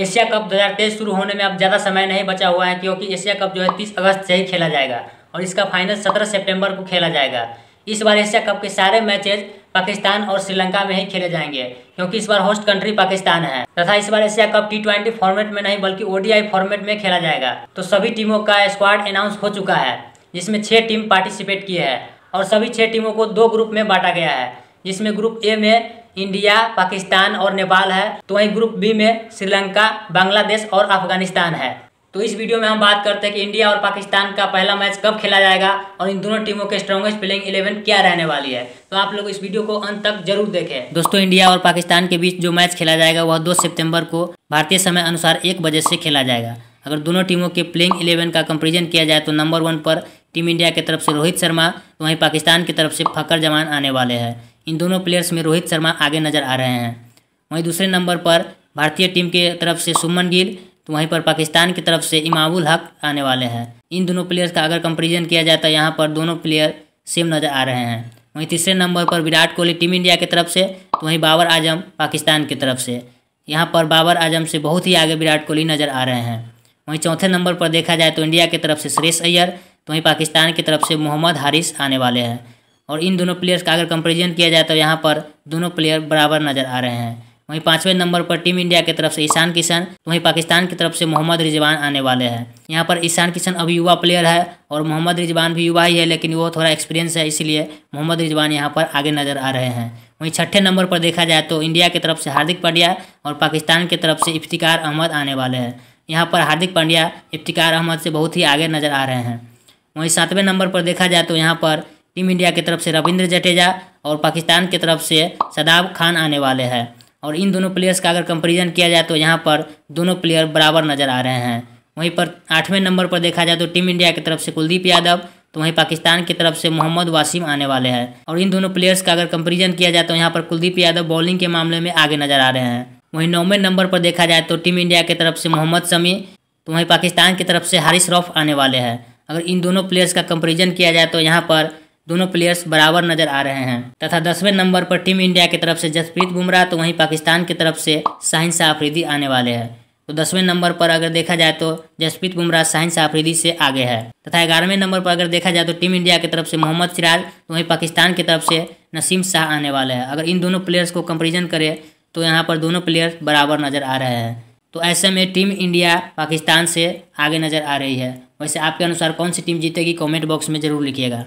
Asia cup 2023 शुरू होने में अब ज़्यादा समय नहीं बचा हुआ है क्योंकि एशिया कप जो है तीस अगस्त से ही खेला जाएगा और इसका फाइनल सत्रह सेप्टेम्बर को खेला जाएगा इस बार एशिया कप के सारे मैचेज पाकिस्तान और श्रीलंका में ही खेले जाएंगे क्योंकि इस बार होस्ट कंट्री पाकिस्तान है तथा इस बार एशिया कप टी फॉर्मेट में नहीं बल्कि ओडीआई फॉर्मेट में खेला जाएगा तो सभी टीमों का स्क्वाड अनाउंस हो चुका है जिसमें छह टीम पार्टिसिपेट किए हैं और सभी छह टीमों को दो ग्रुप में बांटा गया है जिसमें ग्रुप ए में इंडिया पाकिस्तान और नेपाल है तो वहीं ग्रुप बी में श्रीलंका बांग्लादेश और अफगानिस्तान है तो इस वीडियो में हम बात करते हैं कि इंडिया और पाकिस्तान का पहला मैच कब खेला जाएगा और इन दोनों टीमों के स्ट्रॉन्गेस्ट प्लेइंग इलेवन क्या रहने वाली है तो आप लोग इस वीडियो को अंत तक जरूर देखें दोस्तों इंडिया और पाकिस्तान के बीच जो मैच खेला जाएगा वह दो सितम्बर को भारतीय समय अनुसार एक बजे से खेला जाएगा अगर दोनों टीमों के प्लेइंग इलेवन का कंपेरिजन किया जाए तो नंबर वन पर टीम इंडिया की तरफ से रोहित शर्मा तो वहीं पाकिस्तान की तरफ से फकर जमान आने वाले हैं इन दोनों प्लेयर्स में रोहित शर्मा आगे नजर आ रहे हैं वहीं दूसरे नंबर पर भारतीय टीम के तरफ से सुमन गिल तो वहीं पर पाकिस्तान की तरफ से इमामुल हक आने वाले हैं इन दोनों प्लेयर्स का अगर कंपेरिजन किया जाए तो यहाँ पर दोनों प्लेयर सेम नज़र आ रहे हैं वहीं तीसरे नंबर पर विराट कोहली टीम इंडिया की तरफ से तो वहीं बाबर आजम पाकिस्तान की तरफ से यहाँ पर बाबर आजम से बहुत ही आगे विराट कोहली नज़र आ रहे हैं वहीं चौथे नंबर पर देखा जाए तो इंडिया की तरफ से सुरेश अय्यर तो वहीं पाकिस्तान की तरफ से मोहम्मद हारिस आने वाले हैं और इन दोनों प्लेयर्स का अगर कंपेरिजन किया जाए तो यहाँ पर दोनों प्लेयर बराबर नजर आ रहे हैं वहीं पाँचवें नंबर पर टीम इंडिया की तरफ से ईशान किशन तो वहीं पाकिस्तान की तरफ से मोहम्मद रिजवान आने वाले हैं यहाँ पर ईशान किशन अभी युवा प्लेयर है और मोहम्मद रिजवान भी युवा ही है लेकिन वो थोड़ा एक्सपीरियंस है इसलिए मोहम्मद रिजवान यहाँ पर आगे नज़र आ रहे हैं वहीं छठे नंबर पर देखा जाए तो इंडिया की तरफ से हार्दिक पांड्या और पाकिस्तान की तरफ से इफ्तिकार अहमद आने वाले हैं यहाँ पर हार्दिक पांड्या इफ्तिकार अहमद से बहुत ही आगे नज़र आ रहे हैं वहीं सातवें नंबर पर देखा जाए तो यहाँ पर टीम इंडिया की तरफ से रविंद्र जडेजा और पाकिस्तान की तरफ से शदाब खान आने वाले हैं और इन दोनों प्लेयर्स का अगर कंपेरिजन किया जाए तो यहाँ पर दोनों प्लेयर बराबर नज़र आ रहे हैं वहीं पर आठवें नंबर पर देखा जाए तो टीम इंडिया की तरफ से कुलदीप यादव तो वहीं पाकिस्तान की तरफ से मोहम्मद वासिम आने वाले हैं और इन दोनों प्लेयर्स का अगर कंपेरिजन किया जाए तो यहाँ पर कुलदीप यादव बॉलिंग के मामले में आगे नजर आ रहे हैं वहीं नौवें नंबर पर देखा जाए तो टीम इंडिया की तरफ से मोहम्मद शमी तो वहीं पाकिस्तान की तरफ से हारिस रॉफ आने वाले हैं अगर इन दोनों प्लेयर्स का कंपेरिजन किया जाए तो यहाँ पर दोनों प्लेयर्स बराबर नजर आ रहे हैं तथा दसवें नंबर पर टीम इंडिया की तरफ से जसप्रीत बुमराह तो वहीं पाकिस्तान की तरफ से साहिन शाह आफरीदी आने वाले हैं तो दसवें नंबर पर अगर देखा जाए तो जसप्रीत बुमराह शाहिन शाह आफरीदी से आगे है तथा ग्यारहवें नंबर पर अगर देखा जाए तो टीम इंडिया की तरफ से मोहम्मद सिराज तो वहीं पाकिस्तान की तरफ से नसीम शाह आने वाले हैं अगर इन दोनों प्लेयर्स को कंपेरिजन करें तो यहाँ पर दोनों प्लेयर्स बराबर नजर आ रहे हैं तो ऐसे में टीम इंडिया पाकिस्तान से आगे नज़र आ रही है वैसे आपके अनुसार कौन सी टीम जीतेगी कमेंट बॉक्स में ज़रूर लिखिएगा